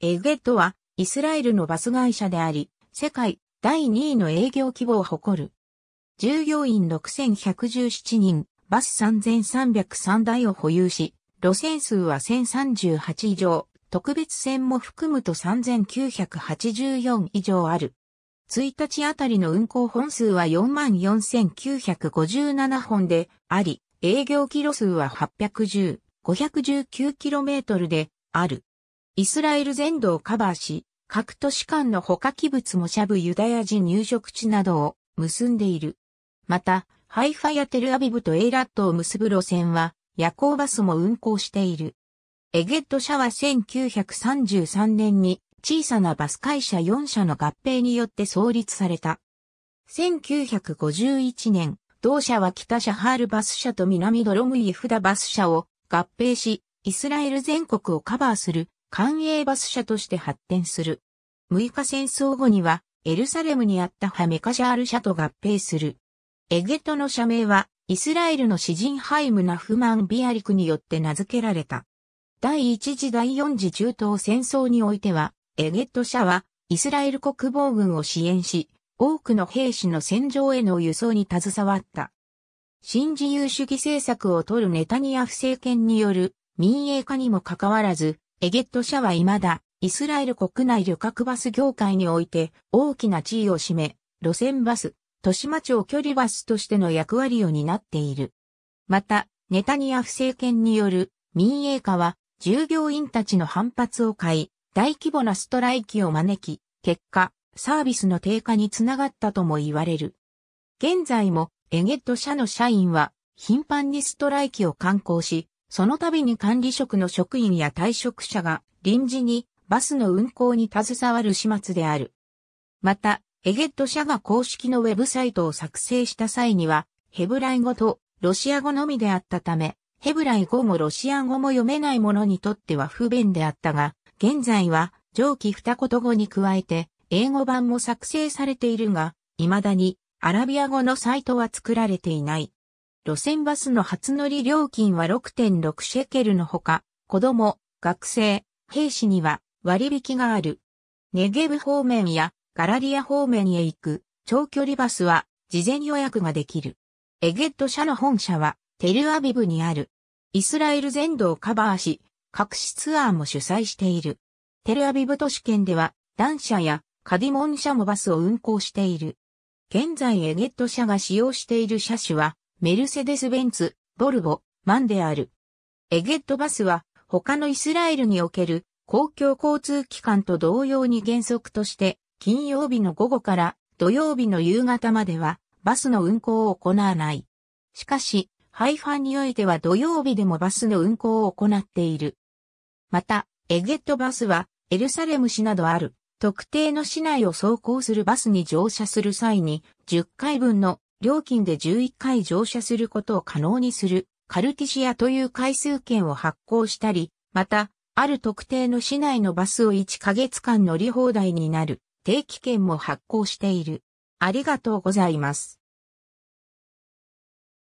エグエットは、イスラエルのバス会社であり、世界第2位の営業規模を誇る。従業員6117人、バス3303台を保有し、路線数は1038以上、特別線も含むと3984以上ある。1日あたりの運行本数は44,957本であり、営業キロ数は810、5 1 9トルである。イスラエル全土をカバーし、各都市間の他器物もシャブユダヤ人入植地などを結んでいる。また、ハイファやテルアビブとエイラットを結ぶ路線は夜行バスも運行している。エゲット社は1933年に小さなバス会社4社の合併によって創立された。1951年、同社は北シャハールバス社と南ドロムイフダバス社を合併し、イスラエル全国をカバーする官営バス社として発展する。6日戦争後には、エルサレムにあったハメカシャール社と合併する。エゲトの社名は、イスラエルの詩人ハイム・ナフマン・ビアリクによって名付けられた。第一次第四次中東戦争においては、エゲット社は、イスラエル国防軍を支援し、多くの兵士の戦場への輸送に携わった。新自由主義政策を取るネタニヤフ政権による民営化にもかかわらず、エゲット社は未だ、イスラエル国内旅客バス業界において大きな地位を占め、路線バス、豊島町距離バスとしての役割を担っている。また、ネタニヤフ政権による民営化は従業員たちの反発を買い、大規模なストライキを招き、結果、サービスの低下につながったとも言われる。現在もエゲット社の社員は頻繁にストライキを敢行し、その度に管理職の職員や退職者が臨時にバスの運行に携わる始末である。また、エゲット社が公式のウェブサイトを作成した際には、ヘブライ語とロシア語のみであったため、ヘブライ語もロシア語も読めない者にとっては不便であったが、現在は上記二言語に加えて、英語版も作成されているが、未だにアラビア語のサイトは作られていない。路線バスの初乗り料金は6.6シェケルのほか、子供、学生、兵士には割引がある。ネゲブ方面やガラリア方面へ行く長距離バスは事前予約ができる。エゲット社の本社はテルアビブにある。イスラエル全土をカバーし、各市ツアーも主催している。テルアビブ都市圏では、ダン社やカディモン社もバスを運行している。現在エゲット社が使用している車種は、メルセデス・ベンツ、ボルボ、マンである。エゲットバスは他のイスラエルにおける公共交通機関と同様に原則として金曜日の午後から土曜日の夕方まではバスの運行を行わない。しかし、ハイファンにおいては土曜日でもバスの運行を行っている。また、エゲットバスはエルサレム市などある特定の市内を走行するバスに乗車する際に10回分の料金で11回乗車することを可能にする、カルティシアという回数券を発行したり、また、ある特定の市内のバスを1ヶ月間乗り放題になる定期券も発行している。ありがとうございます。